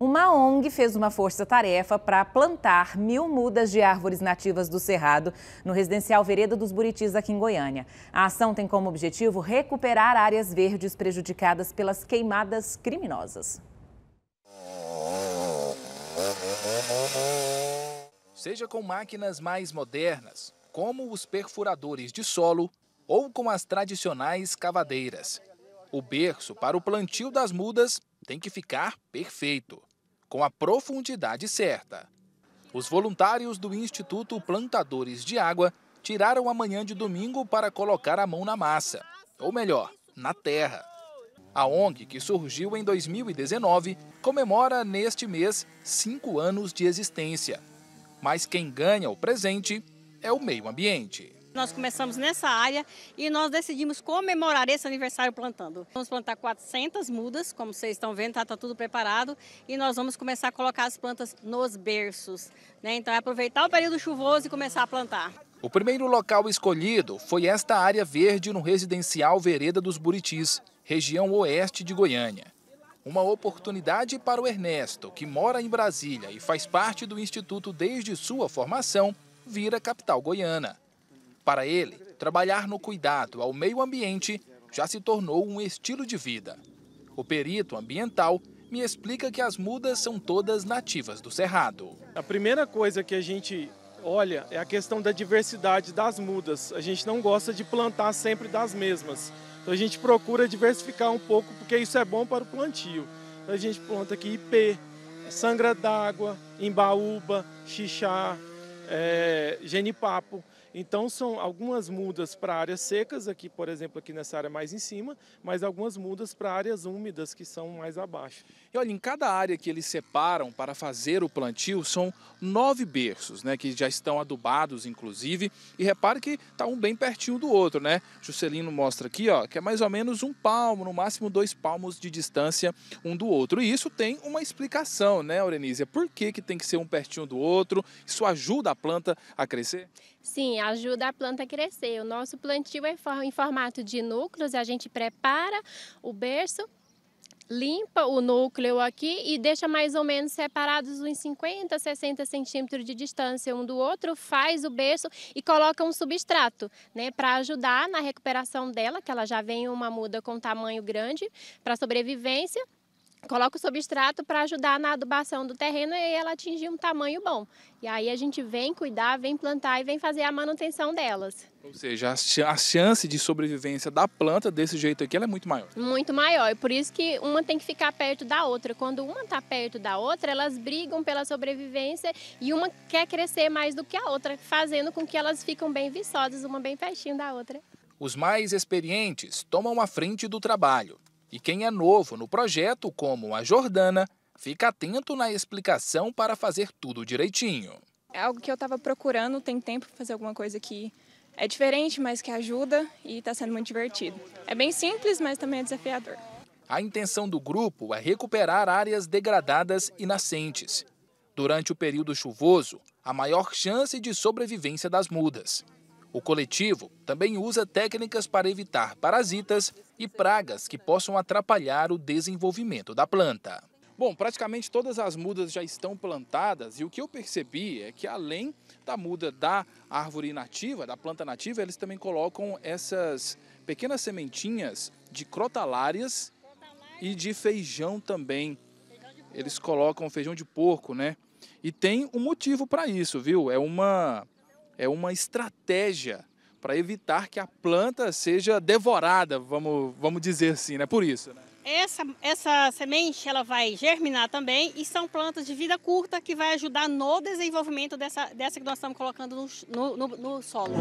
Uma ONG fez uma força-tarefa para plantar mil mudas de árvores nativas do Cerrado no residencial Vereda dos Buritis, aqui em Goiânia. A ação tem como objetivo recuperar áreas verdes prejudicadas pelas queimadas criminosas. Seja com máquinas mais modernas, como os perfuradores de solo, ou com as tradicionais cavadeiras. O berço para o plantio das mudas tem que ficar perfeito com a profundidade certa. Os voluntários do Instituto Plantadores de Água tiraram a manhã de domingo para colocar a mão na massa, ou melhor, na terra. A ONG, que surgiu em 2019, comemora neste mês cinco anos de existência. Mas quem ganha o presente é o meio ambiente. Nós começamos nessa área e nós decidimos comemorar esse aniversário plantando. Vamos plantar 400 mudas, como vocês estão vendo, está tá tudo preparado. E nós vamos começar a colocar as plantas nos berços. Né? Então é aproveitar o período chuvoso e começar a plantar. O primeiro local escolhido foi esta área verde no residencial Vereda dos Buritis, região oeste de Goiânia. Uma oportunidade para o Ernesto, que mora em Brasília e faz parte do Instituto desde sua formação, vir capital goiana. Para ele, trabalhar no cuidado ao meio ambiente já se tornou um estilo de vida. O perito ambiental me explica que as mudas são todas nativas do Cerrado. A primeira coisa que a gente olha é a questão da diversidade das mudas. A gente não gosta de plantar sempre das mesmas. Então a gente procura diversificar um pouco, porque isso é bom para o plantio. Então a gente planta aqui IP, sangra d'água, imbaúba, xixá, é, genipapo. Então são algumas mudas para áreas secas, aqui por exemplo aqui nessa área mais em cima, mas algumas mudas para áreas úmidas que são mais abaixo. E olha, em cada área que eles separam para fazer o plantio são nove berços, né, que já estão adubados inclusive. E repare que está um bem pertinho do outro, né? Juscelino mostra aqui, ó, que é mais ou menos um palmo, no máximo dois palmos de distância um do outro. E isso tem uma explicação, né, Aurenísia? É por que, que tem que ser um pertinho do outro? Isso ajuda a planta a crescer? Sim, ajuda a planta a crescer. O nosso plantio é em formato de núcleos, a gente prepara o berço limpa o núcleo aqui e deixa mais ou menos separados uns 50, 60 centímetros de distância um do outro, faz o berço e coloca um substrato, né, para ajudar na recuperação dela, que ela já vem uma muda com tamanho grande para sobrevivência coloca o substrato para ajudar na adubação do terreno e ela atingir um tamanho bom. E aí a gente vem cuidar, vem plantar e vem fazer a manutenção delas. Ou seja, a chance de sobrevivência da planta desse jeito aqui é muito maior. Muito maior. E por isso que uma tem que ficar perto da outra. Quando uma está perto da outra, elas brigam pela sobrevivência e uma quer crescer mais do que a outra, fazendo com que elas ficam bem viçosas, uma bem pertinho da outra. Os mais experientes tomam a frente do trabalho e quem é novo no projeto, como a Jordana, fica atento na explicação para fazer tudo direitinho. É algo que eu estava procurando, tem tempo para fazer alguma coisa que é diferente, mas que ajuda e está sendo muito divertido. É bem simples, mas também é desafiador. A intenção do grupo é recuperar áreas degradadas e nascentes. Durante o período chuvoso, a maior chance de sobrevivência das mudas. O coletivo também usa técnicas para evitar parasitas e pragas que possam atrapalhar o desenvolvimento da planta. Bom, praticamente todas as mudas já estão plantadas e o que eu percebi é que além da muda da árvore nativa, da planta nativa, eles também colocam essas pequenas sementinhas de crotalárias e de feijão também. Eles colocam feijão de porco, né? E tem um motivo para isso, viu? É uma é uma estratégia para evitar que a planta seja devorada, vamos, vamos dizer assim, né? Por isso, né? Essa, essa semente ela vai germinar também e são plantas de vida curta que vai ajudar no desenvolvimento dessa, dessa que nós estamos colocando no, no, no, no solo.